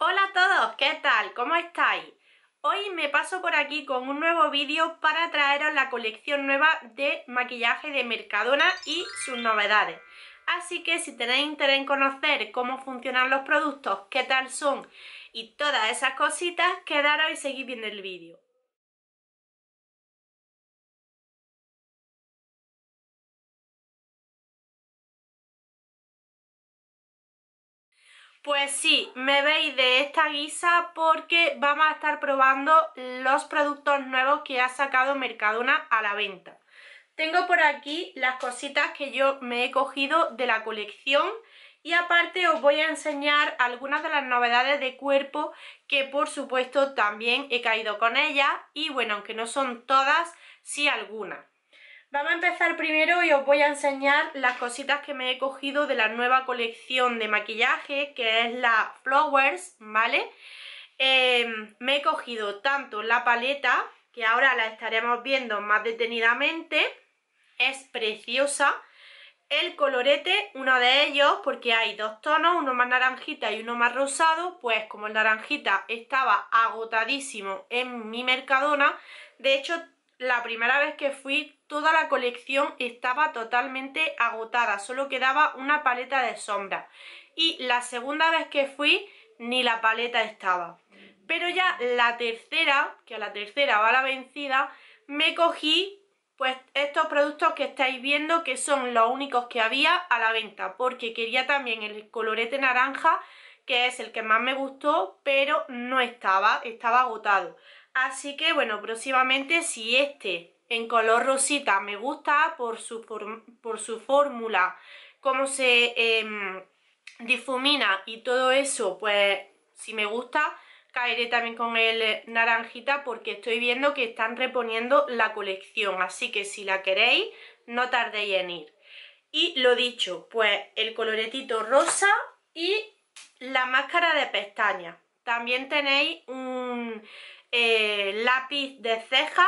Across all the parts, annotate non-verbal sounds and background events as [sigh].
Hola a todos, ¿qué tal? ¿Cómo estáis? Hoy me paso por aquí con un nuevo vídeo para traeros la colección nueva de maquillaje de Mercadona y sus novedades. Así que si tenéis interés en conocer cómo funcionan los productos, qué tal son y todas esas cositas, quedaros y seguid viendo el vídeo. Pues sí, me veis de esta guisa porque vamos a estar probando los productos nuevos que ha sacado Mercadona a la venta. Tengo por aquí las cositas que yo me he cogido de la colección y aparte os voy a enseñar algunas de las novedades de cuerpo que por supuesto también he caído con ellas y bueno, aunque no son todas, sí algunas. Vamos a empezar primero y os voy a enseñar las cositas que me he cogido de la nueva colección de maquillaje, que es la Flowers, ¿vale? Em, me he cogido tanto la paleta, que ahora la estaremos viendo más detenidamente, es preciosa, el colorete, uno de ellos, porque hay dos tonos, uno más naranjita y uno más rosado, pues como el naranjita estaba agotadísimo en mi Mercadona, de hecho la primera vez que fui, toda la colección estaba totalmente agotada, solo quedaba una paleta de sombra. Y la segunda vez que fui, ni la paleta estaba. Pero ya la tercera, que a la tercera va la vencida, me cogí pues estos productos que estáis viendo que son los únicos que había a la venta porque quería también el colorete naranja que es el que más me gustó pero no estaba, estaba agotado Así que bueno, próximamente si este en color rosita me gusta por su, su fórmula, cómo se em, difumina y todo eso, pues si me gusta caeré también con el naranjita porque estoy viendo que están reponiendo la colección, así que si la queréis no tardéis en ir. Y lo dicho, pues el coloretito rosa y la máscara de pestañas. También tenéis un eh, lápiz de ceja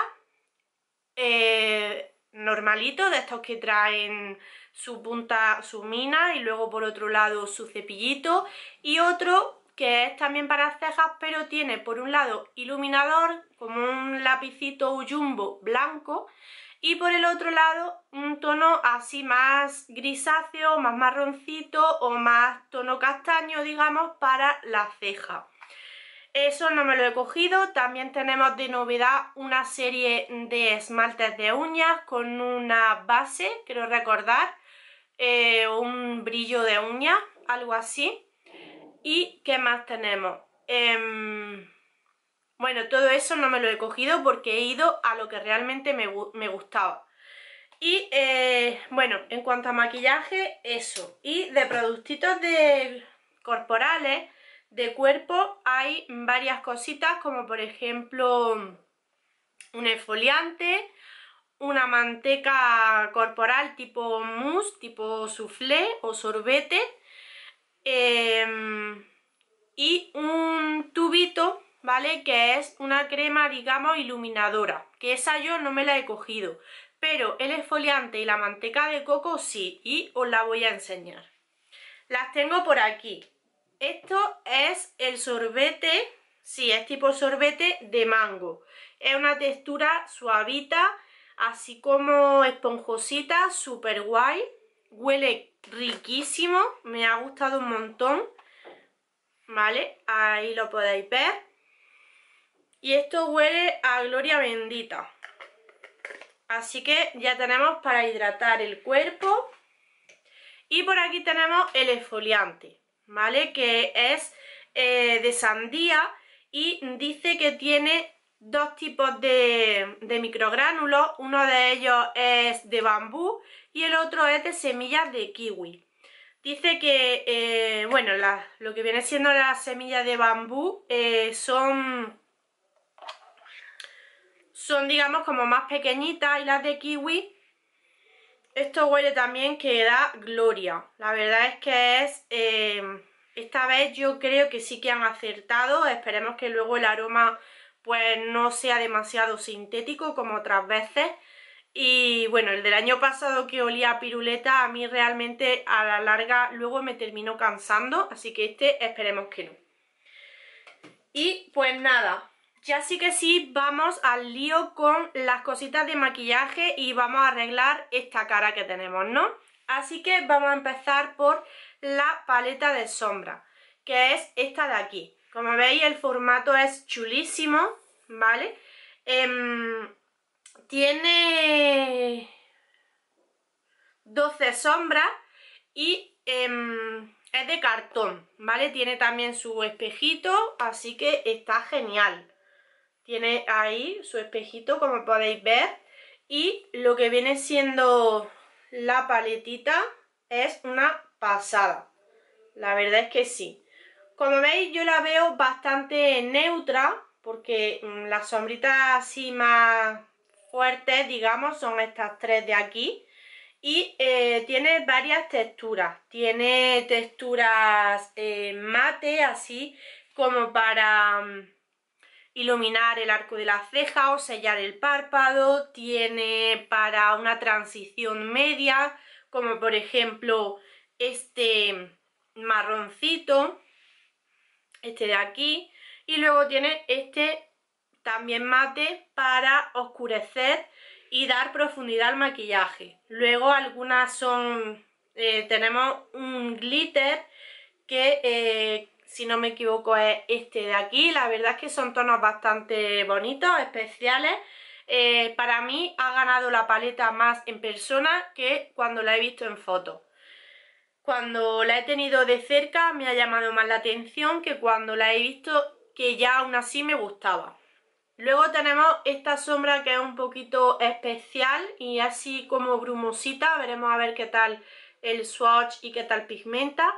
eh, normalito, de estos que traen su punta, su mina y luego por otro lado su cepillito y otro que es también para cejas pero tiene por un lado iluminador como un lapicito yumbo blanco y por el otro lado un tono así más grisáceo, más marroncito o más tono castaño digamos para la ceja. Eso no me lo he cogido. También tenemos de novedad una serie de esmaltes de uñas con una base, creo recordar, eh, un brillo de uñas, algo así. ¿Y qué más tenemos? Em, bueno, todo eso no me lo he cogido porque he ido a lo que realmente me, gustaba. Y eh, bueno, en cuanto a maquillaje, eso. Y de productitos de corporales de cuerpo hay varias cositas como por ejemplo un esfoliante, una manteca corporal tipo mousse, tipo soufflé o sorbete em, y un tubito, ¿vale? Que es una crema, digamos, iluminadora, que esa yo no me la he cogido, pero el esfoliante y la manteca de coco sí, y os la voy a enseñar. Las tengo por aquí, esto es el sorbete, sí, es tipo sorbete de mango. Es una textura suavita, así como esponjosita, súper guay. Huele riquísimo, me ha gustado un montón. ¿Vale? Ahí lo podéis ver. Y esto huele a gloria bendita. Así que ya tenemos para hidratar el cuerpo. Y por aquí tenemos el esfoliante. ¿vale? Que es eh, de sandía y dice que tiene dos tipos de, microgránulos, uno de ellos es de bambú y el otro es de semillas de kiwi. Dice que, eh, bueno, lo que viene siendo las semillas de bambú eh, son, son, digamos, como más pequeñitas y las de kiwi esto huele también que da gloria. La verdad es que es... Eh, esta vez yo creo que sí que han acertado. Esperemos que luego el aroma pues no sea demasiado sintético como otras veces. Y bueno, el del año pasado que olía a piruleta a mí realmente a la larga luego me terminó cansando. Así que este esperemos que no. Y pues nada, ya sí que sí, vamos al lío con las cositas de maquillaje y vamos a arreglar esta cara que tenemos, ¿no? Así que vamos a empezar por la paleta de sombra, que es esta de aquí. Como veis, el formato es chulísimo, ¿vale? Em, tiene 12 sombras y em, es de cartón, ¿vale? Tiene también su espejito, así que está genial. Tiene ahí su espejito, como podéis ver. Y lo que viene siendo la paletita es una pasada. La verdad es que sí. Como veis, yo la veo bastante neutra, porque mm, las sombritas así más fuertes, digamos, son estas tres de aquí. Y eh, tiene varias texturas. Tiene texturas eh, mate, así como para mm, iluminar el arco de la ceja o sellar el párpado, tiene para una transición media, como por ejemplo este marroncito, este de aquí, y luego tiene este también mate para oscurecer y dar profundidad al maquillaje. Luego algunas son... Eh, tenemos un glitter que eh, si no me equivoco es este de aquí, la verdad es que son tonos bastante bonitos, especiales, eh, para mí ha ganado la paleta más en persona que cuando la he visto en foto. Cuando la he tenido de cerca me ha llamado más la atención que cuando la he visto que ya aún así me gustaba. Luego tenemos esta sombra que es un poquito especial y así como brumosita, veremos a ver qué tal el swatch y qué tal pigmenta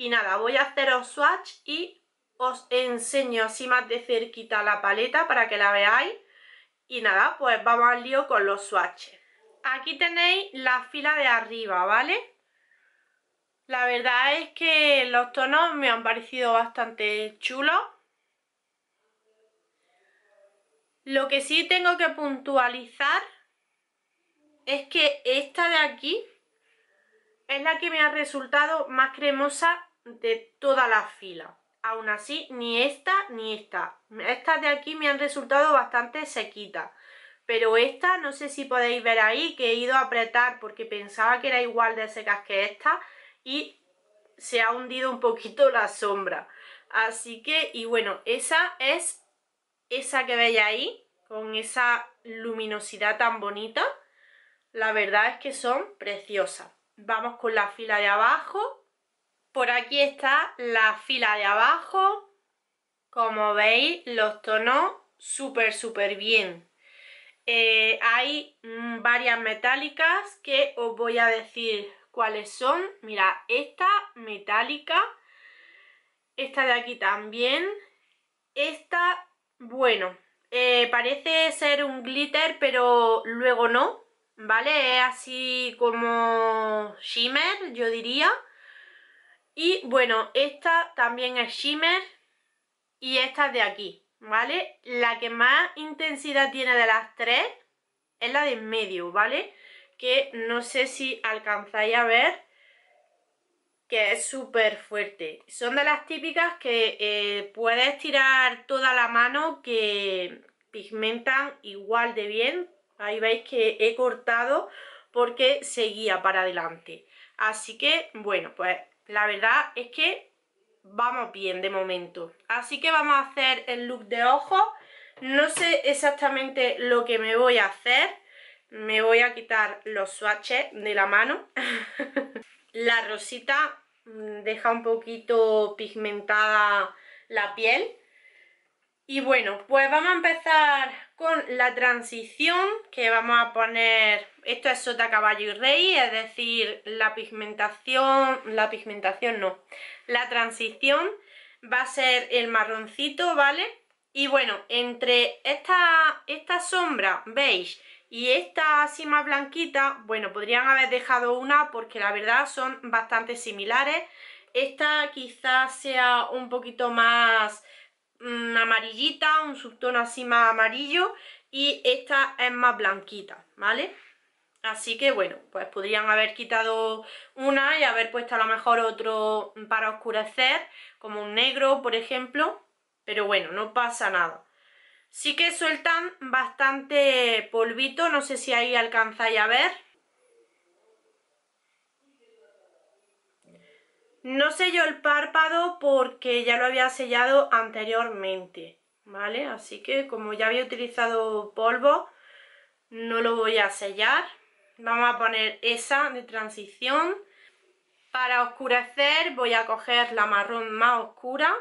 y nada, voy a haceros swatch y os enseño así más de cerquita la paleta para que la veáis y nada, pues vamos al lío con los swatches aquí tenéis la fila de arriba, ¿vale? la verdad es que los tonos me han parecido bastante chulos lo que sí tengo que puntualizar es que esta de aquí es la que me ha resultado más cremosa de toda la fila. Aún así, ni esta ni esta. Estas de aquí me han resultado bastante sequitas. Pero esta, no sé si podéis ver ahí, que he ido a apretar porque pensaba que era igual de secas que esta. Y se ha hundido un poquito la sombra. Así que, y bueno, esa es esa que veis ahí, con esa luminosidad tan bonita. La verdad es que son preciosas. Vamos con la fila de abajo. Por aquí está la fila de abajo. Como veis, los tonos súper, súper bien. Eh, hay mm, varias metálicas que os voy a decir cuáles son. Mira, esta metálica, esta de aquí también, esta, bueno, eh, parece ser un glitter pero luego no, ¿vale? Es así como shimmer, yo diría. Y bueno, esta también es shimmer y esta es de aquí, ¿vale? La que más intensidad tiene de las tres es la de en medio, ¿vale? Que no sé si alcanzáis a ver que es súper fuerte. Son de las típicas que eh, puedes tirar toda la mano que pigmentan igual de bien. Ahí veis que he cortado porque seguía para adelante. Así que, bueno, pues la verdad es que vamos bien de momento. Así que vamos a hacer el look de ojos. No sé exactamente lo que me voy a hacer. Me voy a quitar los swatches de la mano. [laughs] la rosita deja un poquito pigmentada la piel. Y bueno, pues vamos a empezar con la transición, que vamos a poner esto es sota, caballo y rey, es decir, la pigmentación, la pigmentación no, la transición va a ser el marroncito, ¿vale? Y bueno, entre esta, sombra beige y esta así más blanquita, bueno, podrían haber dejado una porque la verdad son bastante similares. Esta quizás sea un poquito más mm, amarillita, un subtono así más amarillo y esta es más blanquita, ¿vale? Así que bueno, pues podrían haber quitado una y haber puesto a lo mejor otro para oscurecer, como un negro, por ejemplo. Pero bueno, no pasa nada. Sí que sueltan bastante polvito, no sé si ahí alcanzáis a ver. No sello el párpado porque ya lo había sellado anteriormente, ¿vale? Así que como ya había utilizado polvo, no lo voy a sellar vamos a poner esa de transición para oscurecer voy a coger la marrón más oscura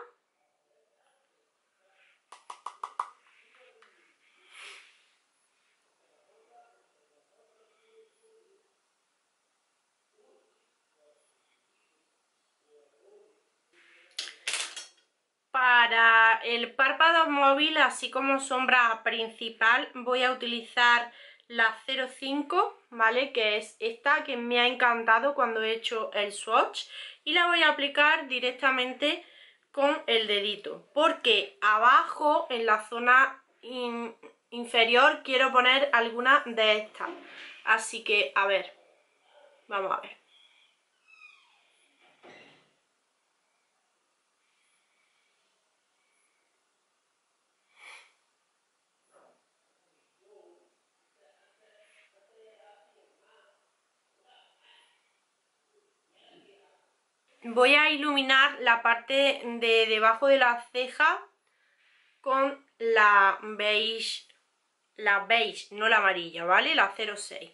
Para el párpado móvil, así como sombra principal, voy a utilizar la 05, ¿vale? Que es esta que me ha encantado cuando he hecho el swatch y la voy a aplicar directamente con el dedito porque abajo en la zona inferior quiero poner alguna de estas así que a ver, vamos a ver voy a iluminar la parte de debajo de la ceja con la beige, la beige, no la amarilla, ¿vale? La 06.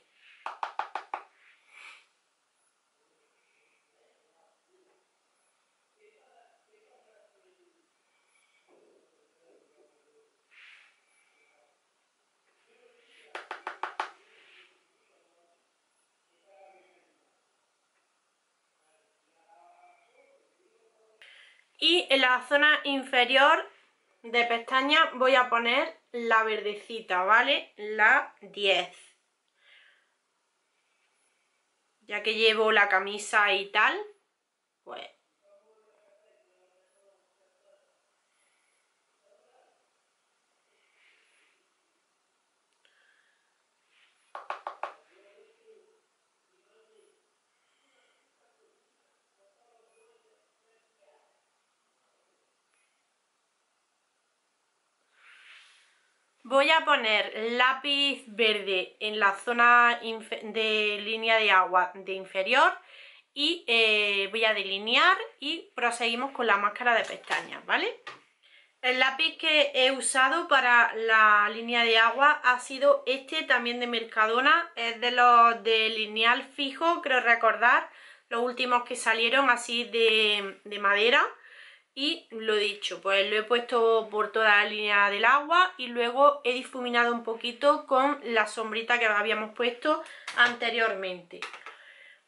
la zona inferior de pestaña voy a poner la verdecita, ¿vale? La 10. Ya que llevo la camisa y tal, pues Voy a poner lápiz verde en la zona de línea de agua de inferior y eh, voy a delinear y proseguimos con la máscara de pestañas, ¿vale? El lápiz que he usado para la línea de agua ha sido este también de Mercadona, es de los de lineal fijo, creo recordar, los últimos que salieron así de madera y lo dicho, pues lo he puesto por toda la línea del agua y luego he difuminado un poquito con la sombrita que habíamos puesto anteriormente.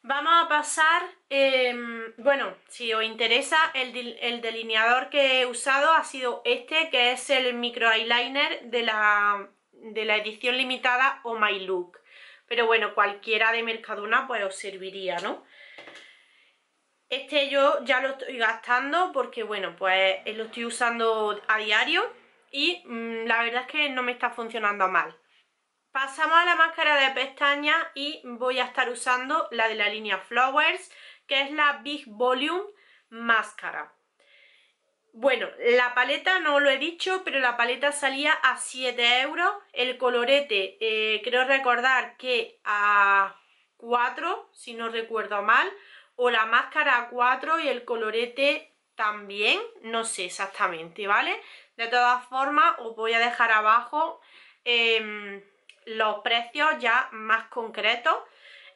Vamos a pasar, em, bueno, si os interesa, el, delineador que he usado ha sido este, que es el micro eyeliner de la, de la edición limitada o oh My Look. Pero bueno, cualquiera de Mercadona pues os serviría, ¿no? Este yo ya lo estoy gastando porque, bueno, pues eh, lo estoy usando a diario y mm, la verdad es que no me está funcionando mal. Pasamos a la máscara de pestañas y voy a estar usando la de la línea Flowers, que es la Big Volume Máscara. Bueno, la paleta no lo he dicho, pero la paleta salía a 7 euros. El colorete, eh, creo recordar que a 4, si no recuerdo mal o la máscara 4 y el colorete también, no sé exactamente, ¿vale? De todas formas, os voy a dejar abajo em, los precios ya más concretos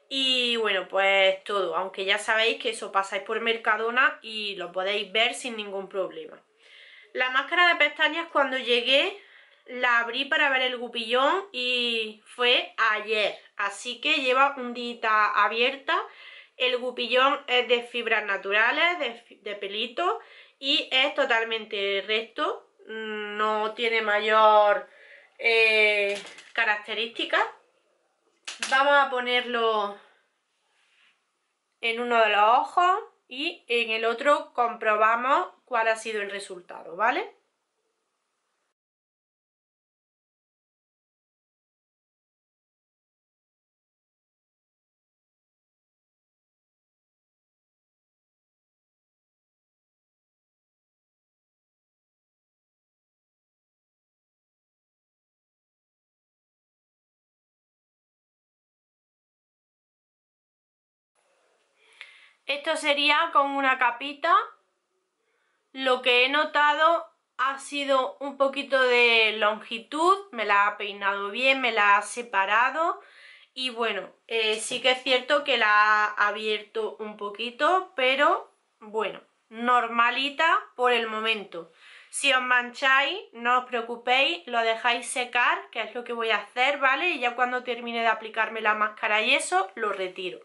y bueno, pues todo, aunque ya sabéis que eso pasáis por Mercadona y lo podéis ver sin ningún problema. La máscara de pestañas cuando llegué la abrí para ver el gupillón y fue ayer, así que lleva un día abierta el gupillón es de fibras naturales, de, pelito y es totalmente recto, no tiene mayor eh, característica. Vamos a ponerlo en uno de los ojos y en el otro comprobamos cuál ha sido el resultado, ¿vale? Esto sería con una capita. Lo que he notado ha sido un poquito de longitud, me la ha peinado bien, me la ha separado. Y bueno, eh, sí que es cierto que la ha abierto un poquito, pero bueno, normalita por el momento. Si os mancháis, no os preocupéis, lo dejáis secar, que es lo que voy a hacer, ¿vale? Y ya cuando termine de aplicarme la máscara y eso, lo retiro.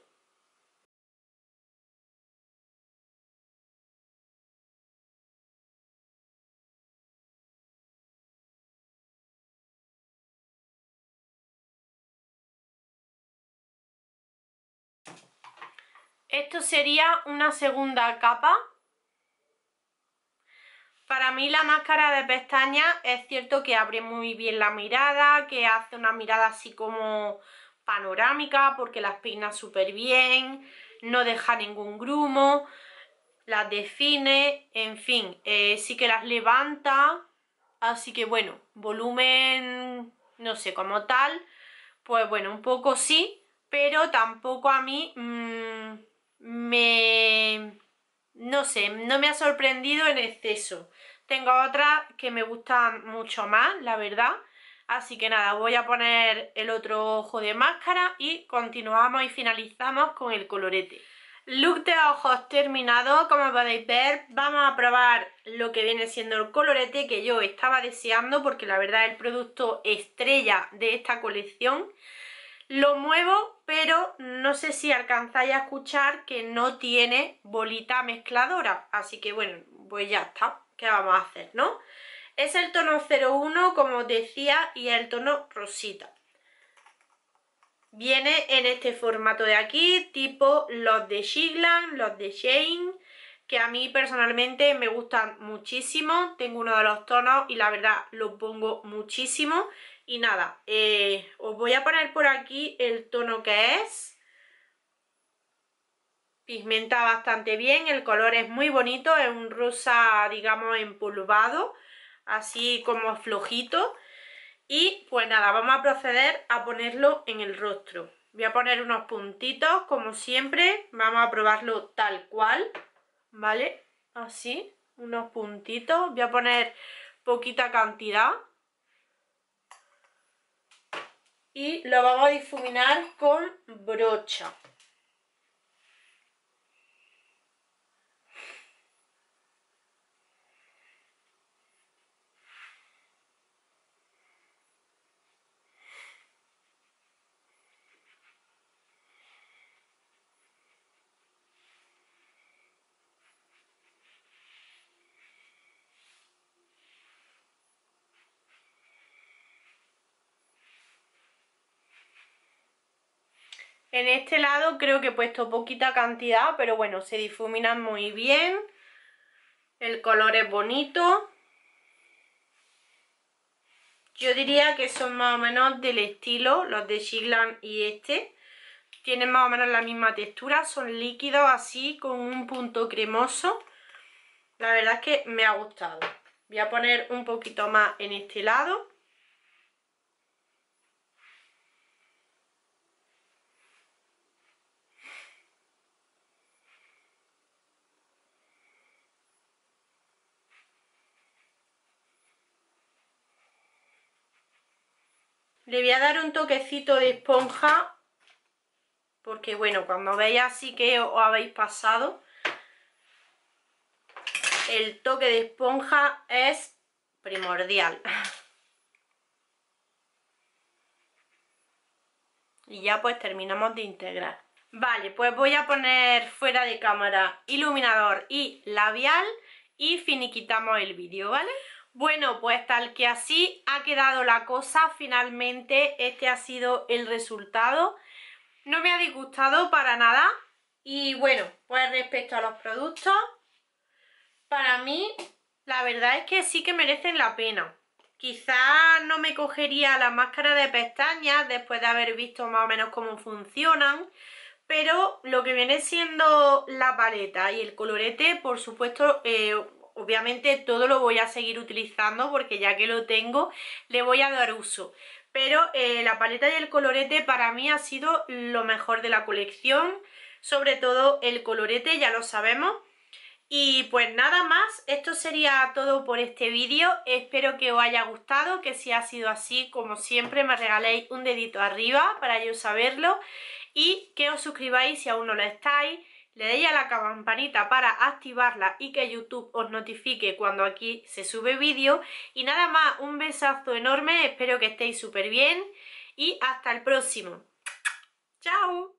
Esto sería una segunda capa. Para mí la máscara de pestañas es cierto que abre muy bien la mirada, que hace una mirada así como panorámica porque las peina súper bien, no deja ningún grumo, las define, en fin, eh, sí que las levanta, así que bueno, volumen, no sé, como tal, pues bueno, un poco sí, pero tampoco a mí... Mm, me... no sé, no me ha sorprendido en exceso. Tengo otra que me gusta mucho más, la verdad. Así que nada, voy a poner el otro ojo de máscara y continuamos y finalizamos con el colorete. Look de ojos terminado, como podéis ver, vamos a probar lo que viene siendo el colorete que yo estaba deseando porque la verdad el producto estrella de esta colección. Lo muevo, pero no sé si alcanzáis a escuchar que no tiene bolita mezcladora. Así que bueno, pues ya está. ¿Qué vamos a hacer, no? Es el tono 01, como os decía, y el tono rosita. Viene en este formato de aquí, tipo los de Shiglan, los de Shane, que a mí personalmente me gustan muchísimo. Tengo uno de los tonos y la verdad lo pongo muchísimo. Y nada, eh, os voy a poner por aquí el tono que es. Pigmenta bastante bien, el color es muy bonito, es un rosa, digamos, empolvado, así como flojito. Y pues nada, vamos a proceder a ponerlo en el rostro. Voy a poner unos puntitos, como siempre, vamos a probarlo tal cual, ¿vale? Así, unos puntitos, voy a poner poquita cantidad y lo vamos a difuminar con brocha En este lado creo que he puesto poquita cantidad, pero bueno, se difuminan muy bien. El color es bonito. Yo diría que son más o menos del estilo, los de Shigland y este. Tienen más o menos la misma textura, son líquidos así, con un punto cremoso. La verdad es que me ha gustado. Voy a poner un poquito más en este lado. Le voy a dar un toquecito de esponja porque bueno, cuando veis así que os habéis pasado el toque de esponja es primordial. [laughs] Y ya pues terminamos de integrar. Vale, pues voy a poner fuera de cámara iluminador y labial y finiquitamos el vídeo, ¿vale? Bueno, pues tal que así ha quedado la cosa, finalmente este ha sido el resultado. No me ha disgustado para nada y bueno, pues respecto a los productos, para mí la verdad es que sí que merecen la pena. Quizás no me cogería la máscara de pestañas después de haber visto más o menos cómo funcionan, pero lo que viene siendo la paleta y el colorete, por supuesto, eh, obviamente todo lo voy a seguir utilizando porque ya que lo tengo le voy a dar uso pero eh, la paleta y el colorete para mí ha sido lo mejor de la colección sobre todo el colorete, ya lo sabemos y pues nada más, esto sería todo por este vídeo, espero que os haya gustado, que si ha sido así, como siempre, me regaléis un dedito arriba para yo saberlo y que os suscribáis si aún no lo estáis, le deis a la campanita para activarla y que YouTube os notifique cuando aquí se sube vídeo. Y nada más, un besazo enorme, espero que estéis súper bien y hasta el próximo. ¡Chao!